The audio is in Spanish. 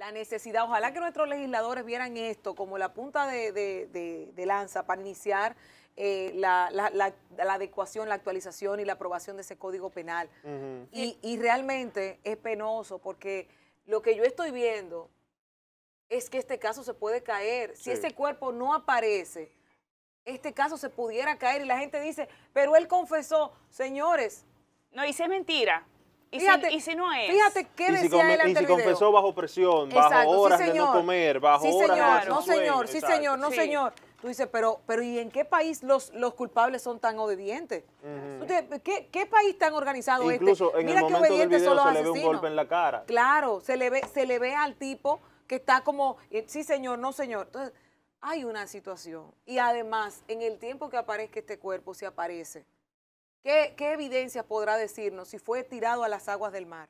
la necesidad, ojalá que nuestros legisladores vieran esto como la punta de, lanza para iniciar eh, la, adecuación, la actualización y la aprobación de ese código penal. y, realmente es penoso porque lo que yo estoy viendo es que este caso se puede caer. Si ese cuerpo no aparece, este caso se pudiera caer y la gente dice, pero él confesó, señores. No, es mentira. ¿Y, fíjate, si, no es? Fíjate qué decía si él ante Y si confesó bajo presión, bajo horas sí, de no comer, bajo sí, señor, horas de no, señor, sí señor, no señor. Tú dices, pero, pero ¿y en qué país los, los culpables son tan obedientes? ¿Qué, ¿Qué, país tan organizado es este? en Mira el qué momento del video se le ve un golpe en la cara. Claro, se le ve, se le ve al tipo que está como, eh, sí señor, no señor. Entonces, hay una situación. Y además, en el tiempo que aparezca este cuerpo, se aparece. ¿Qué, evidencia podrá decirnos si fue tirado a las aguas del mar?